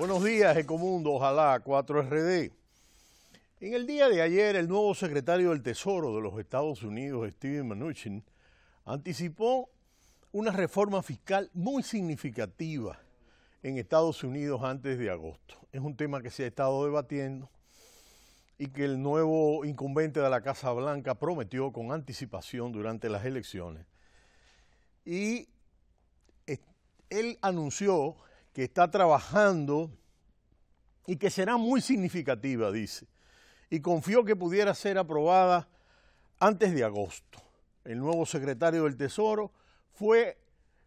Buenos días, Ecomundo, ojalá 4RD. En el día de ayer, el nuevo secretario del Tesoro de los Estados Unidos, Steven Mnuchin, anticipó una reforma fiscal muy significativa en Estados Unidos antes de agosto. Es un tema que se ha estado debatiendo y que el nuevo incumbente de la Casa Blanca prometió con anticipación durante las elecciones. Y él anunció que está trabajando y que será muy significativa, dice, y confió que pudiera ser aprobada antes de agosto. El nuevo secretario del Tesoro fue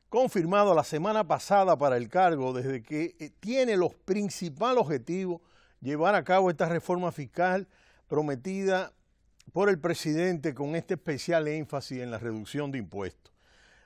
confirmado la semana pasada para el cargo desde que eh, tiene los principales objetivos llevar a cabo esta reforma fiscal prometida por el presidente con este especial énfasis en la reducción de impuestos.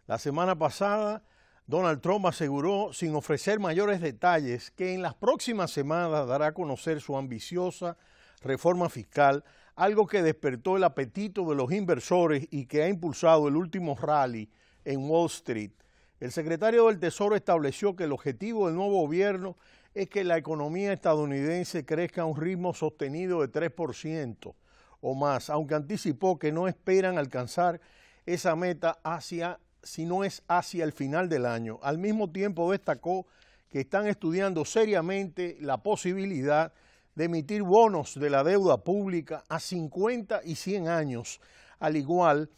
La semana pasada Donald Trump aseguró, sin ofrecer mayores detalles, que en las próximas semanas dará a conocer su ambiciosa reforma fiscal, algo que despertó el apetito de los inversores y que ha impulsado el último rally en Wall Street. El secretario del Tesoro estableció que el objetivo del nuevo gobierno es que la economía estadounidense crezca a un ritmo sostenido de 3% o más, aunque anticipó que no esperan alcanzar esa meta hacia si no es hacia el final del año. Al mismo tiempo destacó que están estudiando seriamente la posibilidad de emitir bonos de la deuda pública a 50 y 100 años, al igual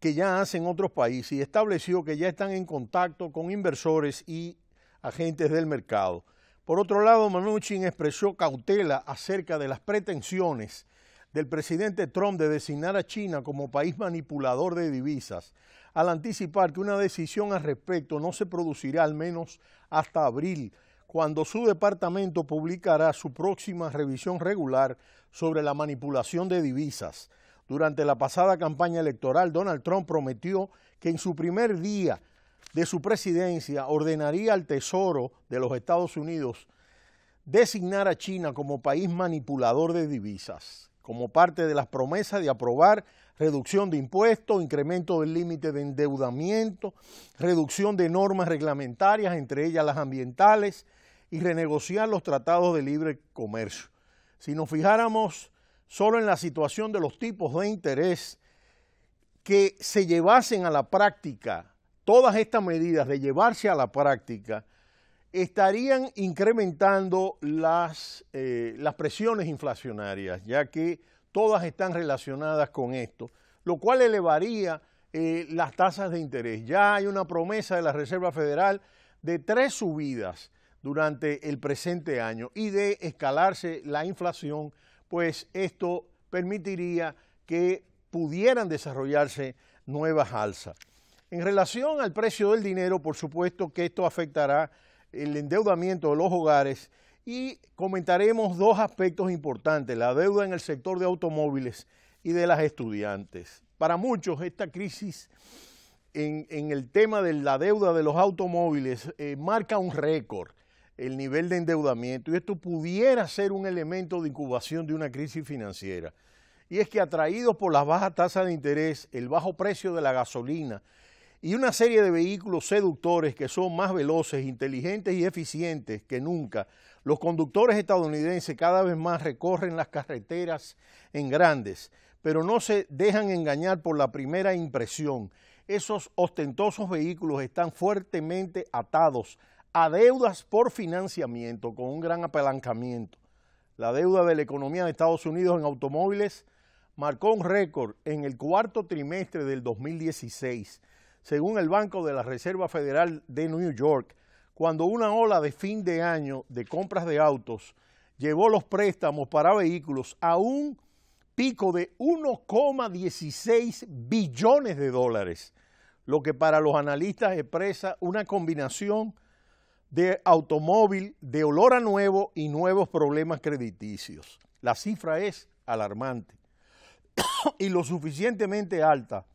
que ya hacen otros países, y estableció que ya están en contacto con inversores y agentes del mercado. Por otro lado, Manuchin expresó cautela acerca de las pretensiones del presidente Trump de designar a China como país manipulador de divisas, al anticipar que una decisión al respecto no se producirá al menos hasta abril, cuando su departamento publicará su próxima revisión regular sobre la manipulación de divisas. Durante la pasada campaña electoral, Donald Trump prometió que en su primer día de su presidencia ordenaría al Tesoro de los Estados Unidos designar a China como país manipulador de divisas como parte de las promesas de aprobar reducción de impuestos, incremento del límite de endeudamiento, reducción de normas reglamentarias, entre ellas las ambientales, y renegociar los tratados de libre comercio. Si nos fijáramos solo en la situación de los tipos de interés que se llevasen a la práctica, todas estas medidas de llevarse a la práctica, estarían incrementando eh, las, presiones inflacionarias, ya que todas están relacionadas con esto, lo cual elevaría eh, las tasas de interés. Ya hay una promesa de la Reserva Federal de tres subidas durante el presente año y de escalarse la inflación, pues esto permitiría que pudieran desarrollarse nuevas alzas. En relación al precio del dinero, por supuesto que esto afectará el endeudamiento de los hogares y comentaremos dos aspectos importantes, la deuda en el sector de automóviles y de las estudiantes. Para muchos esta crisis en, el tema de la deuda de los automóviles eh, marca un récord el nivel de endeudamiento y esto pudiera ser un elemento de incubación de una crisis financiera. Y es que atraídos por las bajas tasas de interés, el bajo precio de la gasolina y una serie de vehículos seductores que son más veloces, inteligentes y eficientes que nunca. Los conductores estadounidenses cada vez más recorren las carreteras en grandes, pero no se dejan engañar por la primera impresión. Esos ostentosos vehículos están fuertemente atados a deudas por financiamiento con un gran apalancamiento. La deuda de la economía de Estados Unidos en automóviles marcó un récord en el cuarto trimestre del 2016 según el Banco de la Reserva Federal de New York, cuando una ola de fin de año de compras de autos llevó los préstamos para vehículos a un pico de 1,16 billones de dólares, lo que para los analistas expresa una combinación de automóvil, de olor a nuevo y nuevos problemas crediticios. La cifra es alarmante y lo suficientemente alta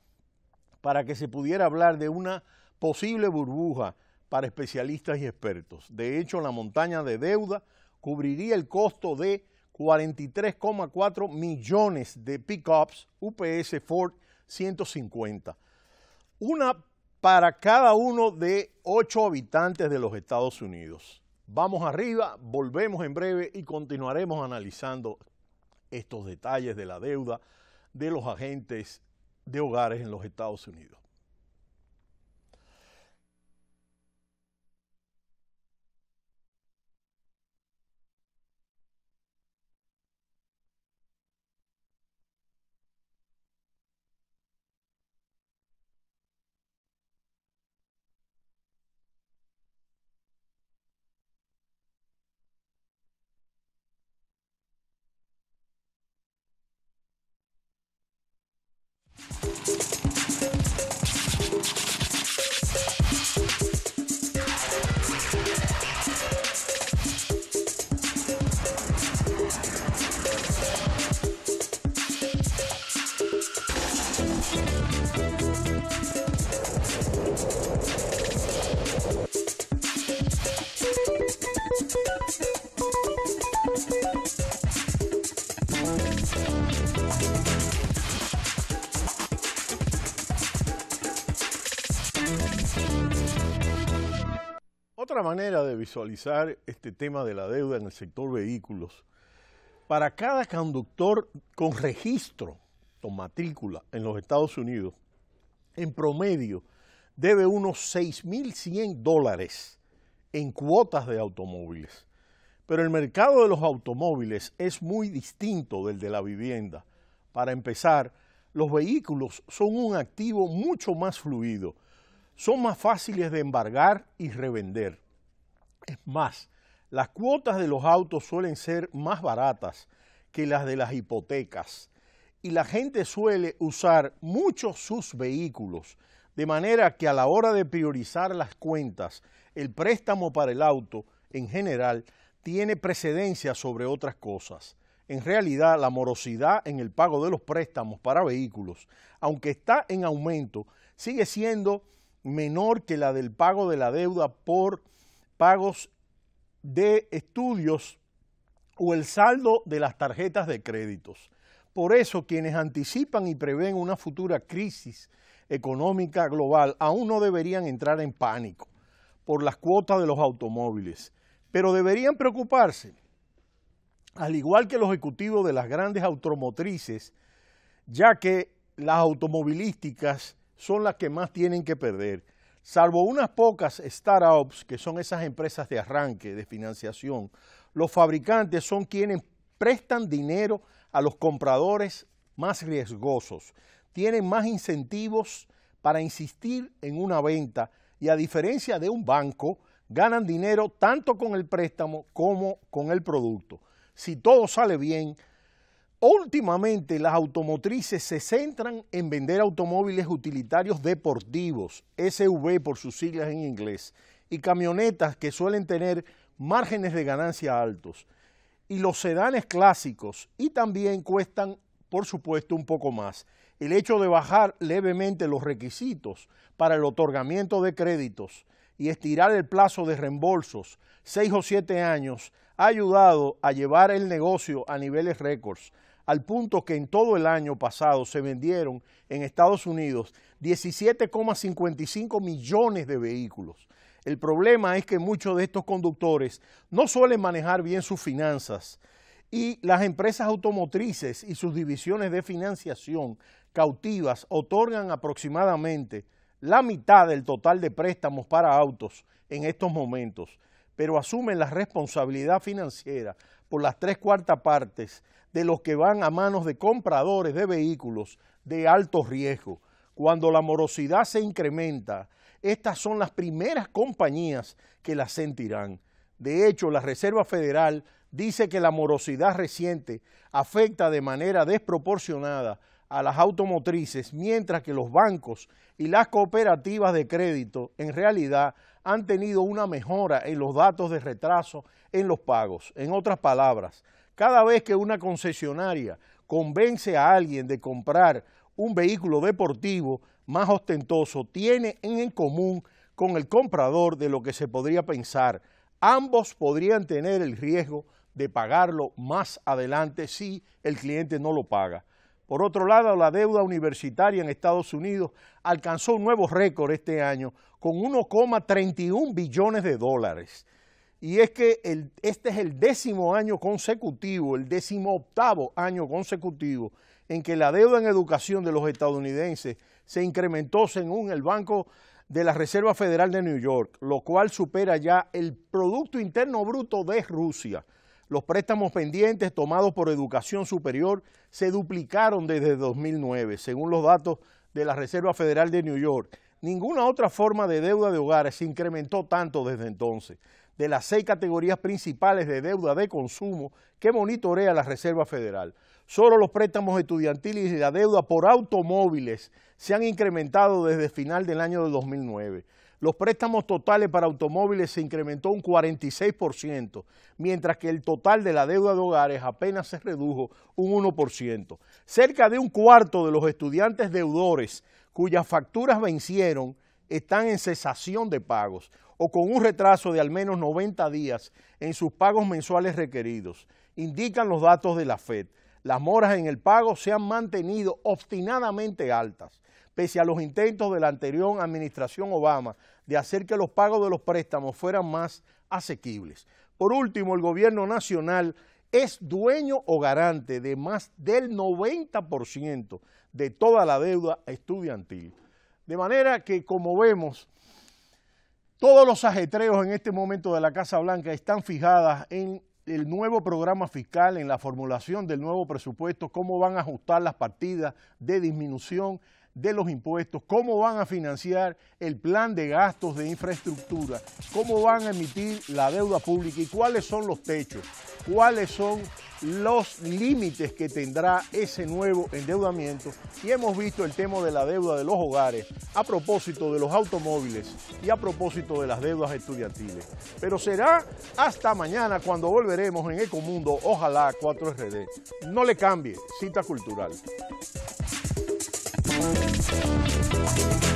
para que se pudiera hablar de una posible burbuja para especialistas y expertos. De hecho, la montaña de deuda cubriría el costo de 43,4 millones de pickups UPS Ford 150, una para cada uno de ocho habitantes de los Estados Unidos. Vamos arriba, volvemos en breve y continuaremos analizando estos detalles de la deuda de los agentes de hogares en los Estados Unidos. Otra manera de visualizar este tema de la deuda en el sector vehículos, para cada conductor con registro, con matrícula en los Estados Unidos, en promedio debe unos 6.100 dólares en cuotas de automóviles. Pero el mercado de los automóviles es muy distinto del de la vivienda. Para empezar, los vehículos son un activo mucho más fluido son más fáciles de embargar y revender. Es más, las cuotas de los autos suelen ser más baratas que las de las hipotecas y la gente suele usar mucho sus vehículos, de manera que a la hora de priorizar las cuentas, el préstamo para el auto en general tiene precedencia sobre otras cosas. En realidad, la morosidad en el pago de los préstamos para vehículos, aunque está en aumento, sigue siendo menor que la del pago de la deuda por pagos de estudios o el saldo de las tarjetas de créditos. Por eso quienes anticipan y prevén una futura crisis económica global aún no deberían entrar en pánico por las cuotas de los automóviles, pero deberían preocuparse, al igual que los ejecutivos de las grandes automotrices, ya que las automovilísticas son las que más tienen que perder, salvo unas pocas startups, que son esas empresas de arranque, de financiación. Los fabricantes son quienes prestan dinero a los compradores más riesgosos, tienen más incentivos para insistir en una venta y a diferencia de un banco, ganan dinero tanto con el préstamo como con el producto. Si todo sale bien, Últimamente las automotrices se centran en vender automóviles utilitarios deportivos, SUV por sus siglas en inglés, y camionetas que suelen tener márgenes de ganancia altos. Y los sedanes clásicos y también cuestan, por supuesto, un poco más. El hecho de bajar levemente los requisitos para el otorgamiento de créditos y estirar el plazo de reembolsos, seis o siete años, ha ayudado a llevar el negocio a niveles récords al punto que en todo el año pasado se vendieron en Estados Unidos 17,55 millones de vehículos. El problema es que muchos de estos conductores no suelen manejar bien sus finanzas y las empresas automotrices y sus divisiones de financiación cautivas otorgan aproximadamente la mitad del total de préstamos para autos en estos momentos, pero asumen la responsabilidad financiera por las tres cuartas partes de los que van a manos de compradores de vehículos de alto riesgo. Cuando la morosidad se incrementa, estas son las primeras compañías que la sentirán. De hecho, la Reserva Federal dice que la morosidad reciente afecta de manera desproporcionada a las automotrices, mientras que los bancos y las cooperativas de crédito en realidad han tenido una mejora en los datos de retraso en los pagos. En otras palabras, cada vez que una concesionaria convence a alguien de comprar un vehículo deportivo más ostentoso, tiene en común con el comprador de lo que se podría pensar. Ambos podrían tener el riesgo de pagarlo más adelante si el cliente no lo paga. Por otro lado, la deuda universitaria en Estados Unidos alcanzó un nuevo récord este año con 1,31 billones de dólares y es que este es el décimo año consecutivo, el décimo octavo año consecutivo en que la deuda en educación de los estadounidenses se incrementó según el Banco de la Reserva Federal de New York, lo cual supera ya el Producto Interno Bruto de Rusia. Los préstamos pendientes tomados por educación superior se duplicaron desde 2009, según los datos de la Reserva Federal de New York. Ninguna otra forma de deuda de hogares se incrementó tanto desde entonces de las seis categorías principales de deuda de consumo que monitorea la Reserva Federal. Solo los préstamos estudiantiles y la deuda por automóviles se han incrementado desde final del año de 2009. Los préstamos totales para automóviles se incrementó un 46%, mientras que el total de la deuda de hogares apenas se redujo un 1%. Cerca de un cuarto de los estudiantes deudores cuyas facturas vencieron están en cesación de pagos o con un retraso de al menos 90 días en sus pagos mensuales requeridos, indican los datos de la FED. Las moras en el pago se han mantenido obstinadamente altas, pese a los intentos de la anterior administración Obama de hacer que los pagos de los préstamos fueran más asequibles. Por último, el gobierno nacional es dueño o garante de más del 90% de toda la deuda estudiantil. De manera que, como vemos, todos los ajetreos en este momento de la Casa Blanca están fijadas en el nuevo programa fiscal, en la formulación del nuevo presupuesto, cómo van a ajustar las partidas de disminución de los impuestos, cómo van a financiar el plan de gastos de infraestructura, cómo van a emitir la deuda pública y cuáles son los techos, cuáles son los límites que tendrá ese nuevo endeudamiento y hemos visto el tema de la deuda de los hogares a propósito de los automóviles y a propósito de las deudas estudiantiles. Pero será hasta mañana cuando volveremos en Ecomundo, ojalá 4RD. No le cambie, cita cultural. Thank you.